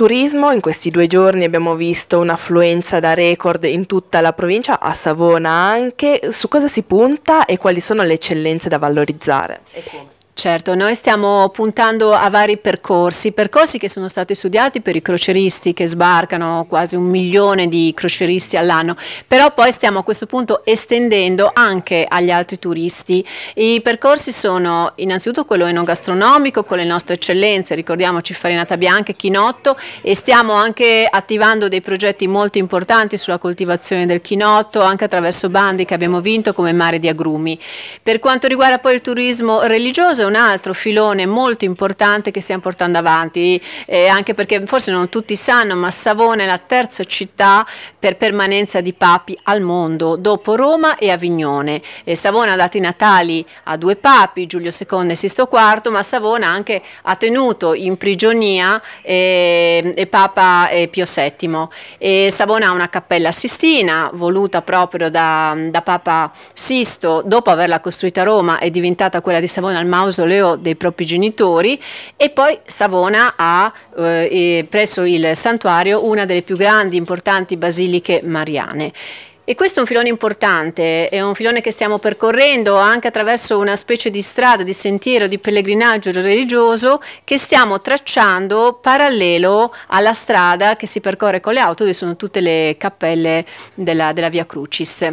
turismo, in questi due giorni abbiamo visto un'affluenza da record in tutta la provincia, a Savona anche. Su cosa si punta e quali sono le eccellenze da valorizzare? E come? Certo, noi stiamo puntando a vari percorsi, percorsi che sono stati studiati per i croceristi che sbarcano quasi un milione di croceristi all'anno, però poi stiamo a questo punto estendendo anche agli altri turisti. I percorsi sono innanzitutto quello enogastronomico con le nostre eccellenze, ricordiamoci farinata bianca e chinotto e stiamo anche attivando dei progetti molto importanti sulla coltivazione del chinotto anche attraverso bandi che abbiamo vinto come Mare di Agrumi. Per quanto riguarda poi il turismo religioso, un altro filone molto importante che stiamo portando avanti, eh, anche perché forse non tutti sanno, ma Savona è la terza città per permanenza di papi al mondo, dopo Roma e Avignone. E eh, Savona ha dato i natali a due papi, Giulio II e Sisto IV, ma Savona anche ha tenuto in prigionia ehm, eh, eh, Papa Pio VII. E Savona ha una cappella sistina, voluta proprio da, da Papa Sisto, dopo averla costruita a Roma è diventata quella di Savona al Mausoleo mausoleo dei propri genitori e poi Savona ha eh, presso il santuario una delle più grandi importanti basiliche mariane. E questo è un filone importante, è un filone che stiamo percorrendo anche attraverso una specie di strada, di sentiero, di pellegrinaggio religioso che stiamo tracciando parallelo alla strada che si percorre con le auto, dove sono tutte le cappelle della, della Via Crucis.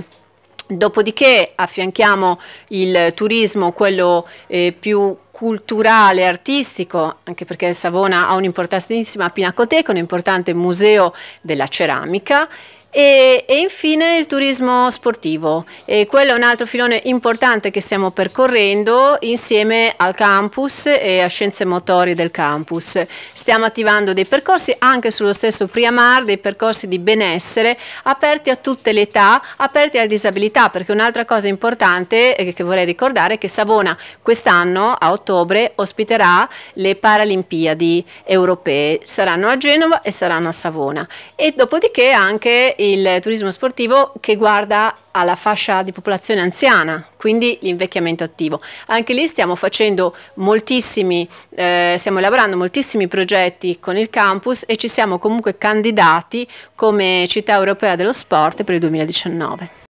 Dopodiché affianchiamo il turismo, quello eh, più culturale, artistico, anche perché Savona ha un'importantissima pinacoteca, un importante museo della ceramica e, e, infine il turismo sportivo, e quello è un altro filone importante che stiamo percorrendo insieme al campus e a scienze motorie del campus. Stiamo attivando dei percorsi anche sullo stesso Priamar, dei percorsi di benessere aperti a tutte le età, aperti alla disabilità, perché un'altra cosa importante che vorrei ricordare è che Savona quest'anno a ottobre ospiterà le Paralimpiadi europee, saranno a Genova e saranno a Savona e dopodiché anche il turismo sportivo che guarda alla fascia di popolazione anziana, quindi l'invecchiamento attivo. Anche lì stiamo facendo moltissimi, eh, stiamo elaborando moltissimi progetti con il campus e ci siamo comunque candidati come città europea dello sport per il 2019.